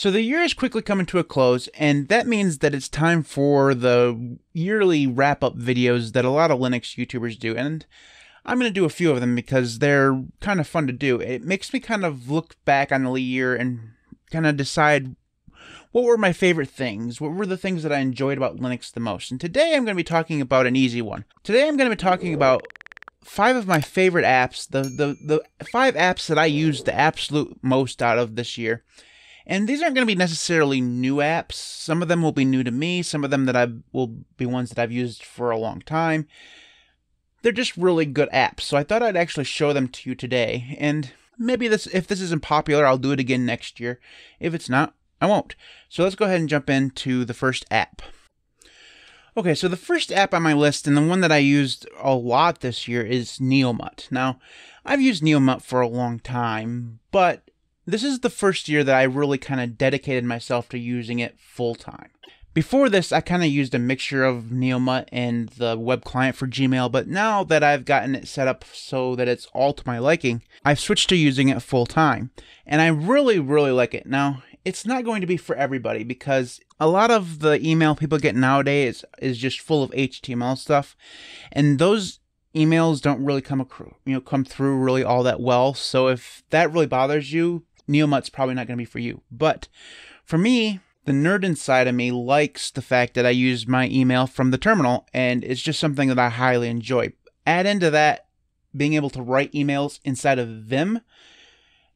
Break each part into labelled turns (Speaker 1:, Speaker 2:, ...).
Speaker 1: So the year is quickly coming to a close, and that means that it's time for the yearly wrap up videos that a lot of Linux YouTubers do. And I'm going to do a few of them because they're kind of fun to do. It makes me kind of look back on the year and kind of decide what were my favorite things? What were the things that I enjoyed about Linux the most? And today I'm going to be talking about an easy one. Today I'm going to be talking about five of my favorite apps, the, the, the five apps that I used the absolute most out of this year. And these aren't going to be necessarily new apps. Some of them will be new to me, some of them that I will be ones that I've used for a long time. They're just really good apps. So I thought I'd actually show them to you today. And maybe this if this isn't popular, I'll do it again next year. If it's not, I won't. So let's go ahead and jump into the first app. Okay, so the first app on my list and the one that I used a lot this year is Neomut. Now, I've used Neomut for a long time, but this is the first year that I really kind of dedicated myself to using it full time. Before this, I kind of used a mixture of Neoma and the web client for Gmail, but now that I've gotten it set up so that it's all to my liking, I've switched to using it full time. And I really, really like it. Now, it's not going to be for everybody because a lot of the email people get nowadays is just full of HTML stuff, and those emails don't really come you know come through really all that well. So if that really bothers you, Neomut's probably not going to be for you. But for me, the nerd inside of me likes the fact that I use my email from the terminal, and it's just something that I highly enjoy. Add into that being able to write emails inside of Vim,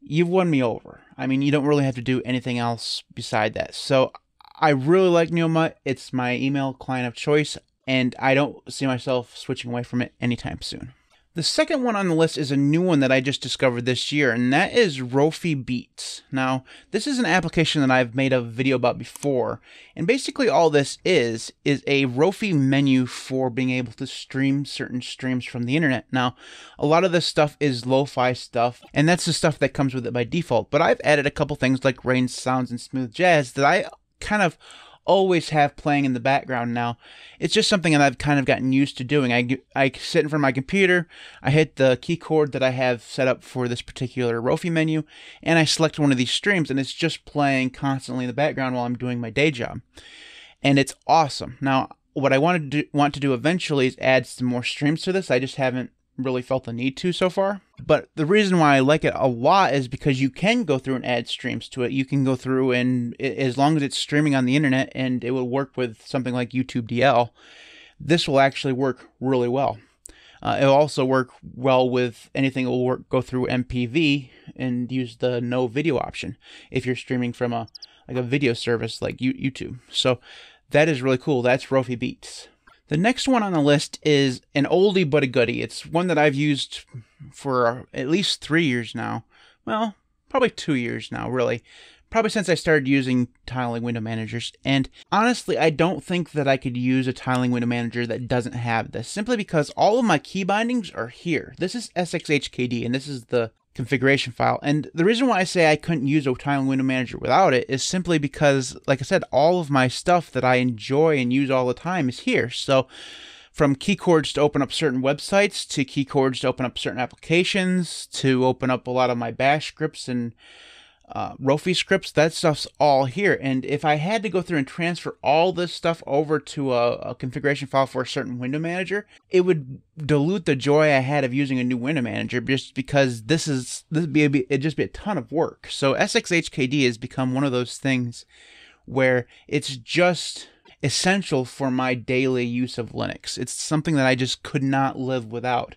Speaker 1: you've won me over. I mean, you don't really have to do anything else beside that. So I really like Neomut. It's my email client of choice, and I don't see myself switching away from it anytime soon. The second one on the list is a new one that I just discovered this year, and that is Rofi Beats. Now, this is an application that I've made a video about before, and basically all this is, is a Rofi menu for being able to stream certain streams from the internet. Now, a lot of this stuff is lo-fi stuff, and that's the stuff that comes with it by default, but I've added a couple things like rain sounds and smooth jazz that I kind of always have playing in the background now. It's just something that I've kind of gotten used to doing. I, I sit in front of my computer, I hit the key chord that I have set up for this particular Rofi menu, and I select one of these streams, and it's just playing constantly in the background while I'm doing my day job. And it's awesome. Now, what I want to do, want to do eventually is add some more streams to this. I just haven't really felt the need to so far. But the reason why I like it a lot is because you can go through and add streams to it. You can go through and as long as it's streaming on the internet and it will work with something like YouTube DL, this will actually work really well. Uh, it'll also work well with anything that will work, go through MPV and use the no video option if you're streaming from a like a video service like YouTube. So that is really cool. That's Rofi Beats. The next one on the list is an oldie but a goodie. It's one that I've used for at least three years now. Well, probably two years now, really. Probably since I started using tiling window managers. And honestly, I don't think that I could use a tiling window manager that doesn't have this, simply because all of my key bindings are here. This is SXHKD, and this is the configuration file. And the reason why I say I couldn't use Timeline Window Manager without it is simply because, like I said, all of my stuff that I enjoy and use all the time is here. So from keycords to open up certain websites, to keycords to open up certain applications, to open up a lot of my bash scripts and uh, Rofi scripts, that stuff's all here. And if I had to go through and transfer all this stuff over to a, a, configuration file for a certain window manager, it would dilute the joy I had of using a new window manager just because this is this would be it'd just be a ton of work. So SXHKD has become one of those things where it's just essential for my daily use of Linux. It's something that I just could not live without.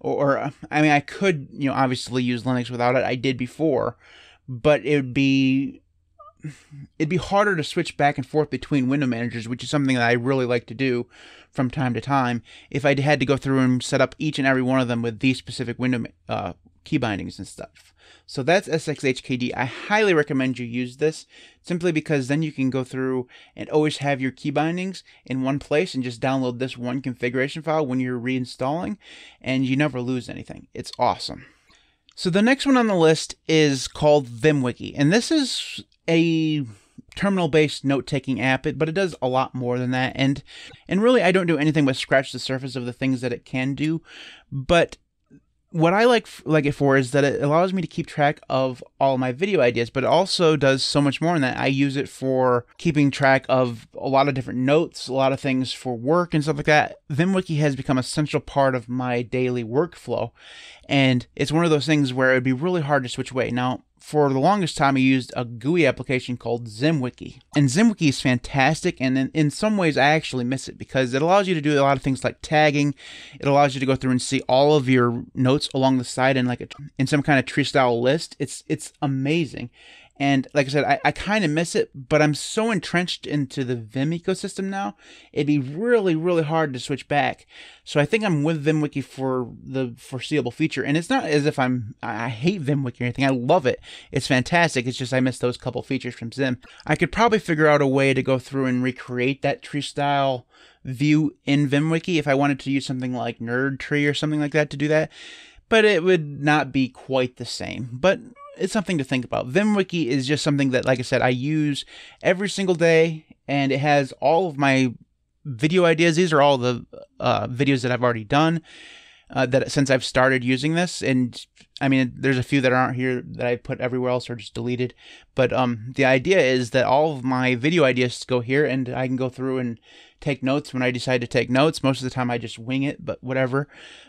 Speaker 1: Or, or I mean, I could, you know, obviously use Linux without it. I did before but it would be it'd be harder to switch back and forth between window managers, which is something that I really like to do from time to time. If I had to go through and set up each and every one of them with these specific window uh, key bindings and stuff. So that's SXHKD. I highly recommend you use this simply because then you can go through and always have your key bindings in one place and just download this one configuration file when you're reinstalling and you never lose anything. It's awesome. So the next one on the list is called VimWiki, and this is a terminal-based note-taking app, but it does a lot more than that. And and really, I don't do anything but scratch the surface of the things that it can do. But what I like like it for is that it allows me to keep track of all my video ideas, but it also does so much more than that. I use it for keeping track of a lot of different notes, a lot of things for work and stuff like that. VimWiki has become a central part of my daily workflow, and it's one of those things where it would be really hard to switch away. Now, for the longest time, I used a GUI application called ZimWiki. And ZimWiki is fantastic, and in, in, some ways, I actually miss it because it allows you to do a lot of things like tagging. It allows you to go through and see all of your notes along the side in like a, in some kind of tree style list. It's it's amazing. And like I said, I, I kind of miss it, but I'm so entrenched into the Vim ecosystem now, it'd be really, really hard to switch back. So I think I'm with VimWiki for the foreseeable future. And it's not as if I'm I hate VimWiki or anything. I love it. It's fantastic. It's just I miss those couple features from Zim. I could probably figure out a way to go through and recreate that tree style view in VimWiki if I wanted to use something like Nerd Tree or something like that to do that but it would not be quite the same. But it's something to think about. VimWiki is just something that, like I said, I use every single day, and it has all of my video ideas. These are all the uh, videos that I've already done uh, that since I've started using this. And I mean, there's a few that aren't here that I put everywhere else or just deleted. But um, the idea is that all of my video ideas go here, and I can go through and take notes when I decide to take notes. Most of the time, I just wing it, but whatever.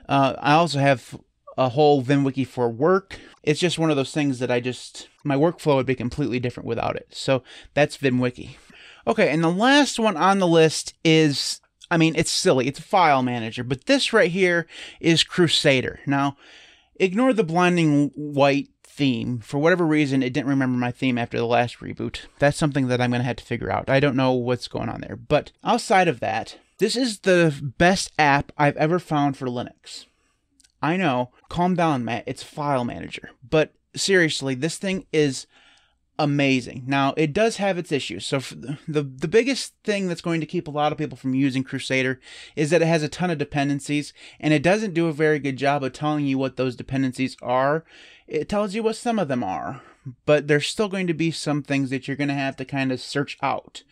Speaker 1: Uh, I also have a whole VimWiki for work. It's just one of those things that I just, my workflow would be completely different without it. So that's VimWiki. Okay, and the last one on the list is, I mean, it's silly, it's a file manager, but this right here is Crusader. Now, ignore the blinding white theme. For whatever reason, it didn't remember my theme after the last reboot. That's something that I'm going to have to figure out. I don't know what's going on there. But outside of that, this is the best app I've ever found for Linux. I know, calm down, Matt. It's file manager. But seriously, this thing is amazing. Now, it does have its issues. So the the biggest thing that's going to keep a lot of people from using Crusader is that it has a ton of dependencies and it doesn't do a very good job of telling you what those dependencies are. It tells you what some of them are, but there's still going to be some things that you're going to have to kind of search out.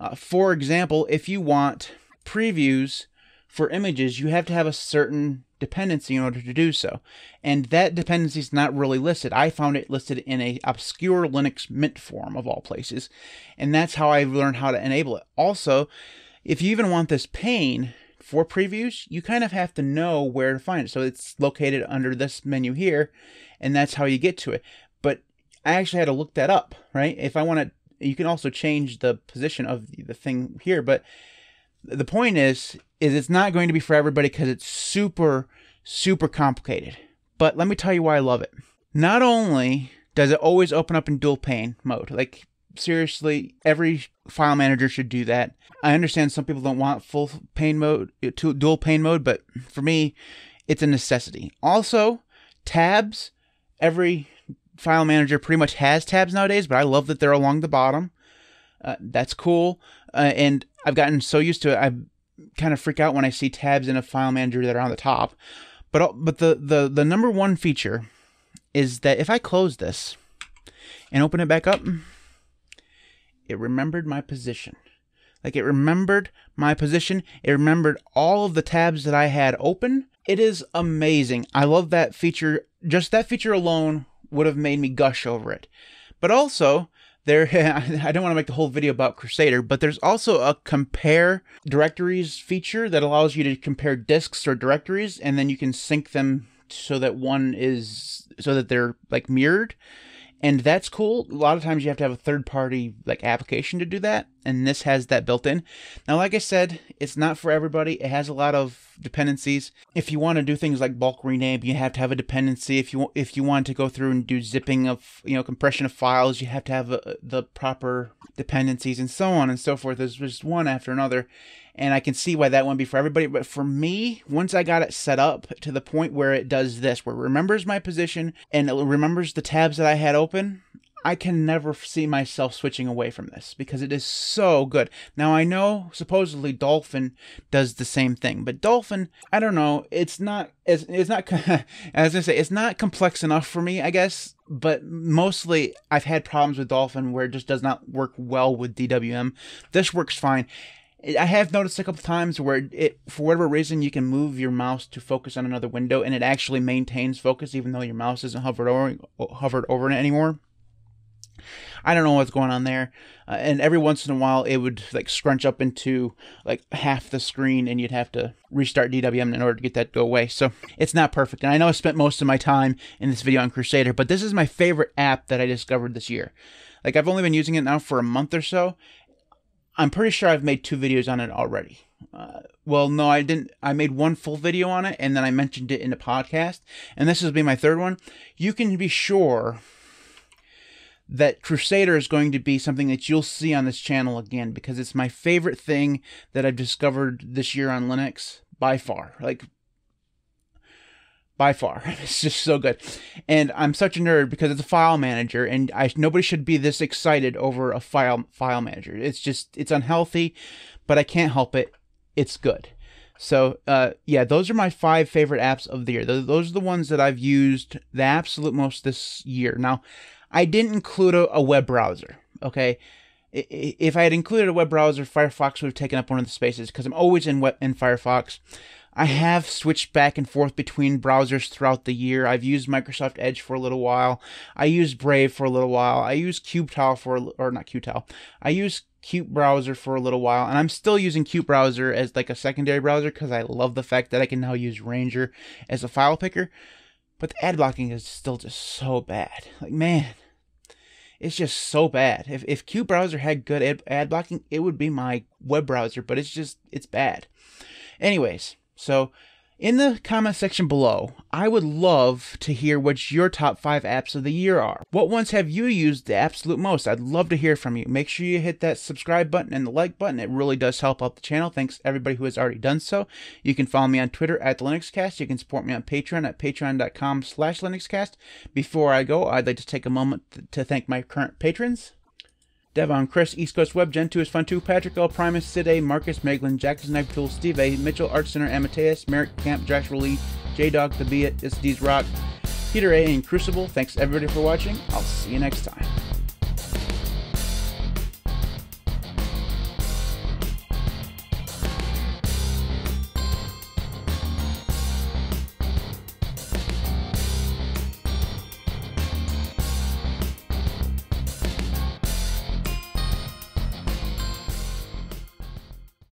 Speaker 1: Uh, for example, if you want previews for images, you have to have a certain dependency in order to do so. And that dependency is not really listed. I found it listed in a obscure Linux mint form of all places. And that's how I learned how to enable it. Also, if you even want this pane for previews, you kind of have to know where to find it. So it's located under this menu here, and that's how you get to it. But I actually had to look that up, right? If I want to, you can also change the position of the thing here, but the point is is it's not going to be for everybody because it's super super complicated but let me tell you why i love it not only does it always open up in dual pane mode like seriously every file manager should do that i understand some people don't want full pane mode to dual pane mode but for me it's a necessity also tabs every file manager pretty much has tabs nowadays but i love that they're along the bottom uh, that's cool uh, and I've gotten so used to it, I kind of freak out when I see tabs in a file manager that are on the top. But but the the the number one feature is that if I close this and open it back up, it remembered my position. Like it remembered my position. It remembered all of the tabs that I had open. It is amazing. I love that feature. Just that feature alone would have made me gush over it. But also, there i don't want to make the whole video about crusader but there's also a compare directories feature that allows you to compare disks or directories and then you can sync them so that one is so that they're like mirrored and that's cool. A lot of times you have to have a third party like application to do that, and this has that built in. Now, like I said, it's not for everybody. It has a lot of dependencies. If you want to do things like bulk rename, you have to have a dependency. If you if you want to go through and do zipping of you know compression of files, you have to have a, uh, the proper dependencies and so on and so forth. There's just one after another, and I can see why that wouldn't be for everybody. But for me, once I got it set up to the point where it does this, where it remembers my position and it remembers the tabs that I had open, I can never see myself switching away from this because it is so good. Now I know supposedly Dolphin does the same thing, but Dolphin, I don't know, it's not it's, it's not as I say, it's not complex enough for me, I guess, but mostly I've had problems with Dolphin where it just does not work well with DWM. This works fine. I have noticed a couple times where it, for whatever reason, you can move your mouse to focus on another window, and it actually maintains focus even though your mouse isn't hovered over hovered over it anymore. I don't know what's going on there. Uh, and every once in a while, it would like scrunch up into like half the screen, and you'd have to restart DWM in order to get that to go away. So it's not perfect. And I know I spent most of my time in this video on Crusader, but this is my favorite app that I discovered this year. Like I've only been using it now for a month or so, I'm pretty sure I've made two videos on it already. Uh, well, no, I didn't. I made one full video on it, and then I mentioned it in the podcast, and this will be my third one. You can be sure that Crusader is going to be something that you'll see on this channel again because it's my favorite thing that I've discovered this year on Linux by far. Like by far. It's just so good. And I'm such a nerd because it's a file manager and I nobody should be this excited over a file file manager. It's just it's unhealthy, but I can't help it. It's good. So, uh, yeah, those are my five favorite apps of the year. Those, those are the ones that I've used the absolute most this year. Now, I didn't include a, a web browser, okay? If I had included a web browser, Firefox would have taken up one of the spaces because I'm always in web, in Firefox. I have switched back and forth between browsers throughout the year. I've used Microsoft Edge for a little while. I used Brave for a little while. I used Kubetile for, or not Kubetile. I used Cute browser for a little while, and I'm still using Cute browser as like a secondary browser because I love the fact that I can now use Ranger as a file picker. But the ad blocking is still just so bad. Like man, it's just so bad. If if Cute browser had good ad, ad blocking, it would be my web browser, but it's just it's bad. Anyways, so, in the comment section below, I would love to hear what your top five apps of the year are. What ones have you used the absolute most? I'd love to hear from you. Make sure you hit that subscribe button and the like button. It really does help out the channel. Thanks everybody who has already done so. You can follow me on Twitter at the LinuxCast. You can support me on Patreon at patreon.com slash LinuxCast. Before I go, I'd like to take a moment to thank my current patrons. Devon, Chris, East Coast Web, Gen 2 is fun too, Patrick L, Primus, Sid A, Marcus, Meglin, Jackson Knife Tool, Steve A, Mitchell, Art Center, Amateus, Merrick, Camp, Joshua Lee, J Dog, The Beat, It's D's Rock, Peter A, and Crucible. Thanks everybody for watching. I'll see you next time.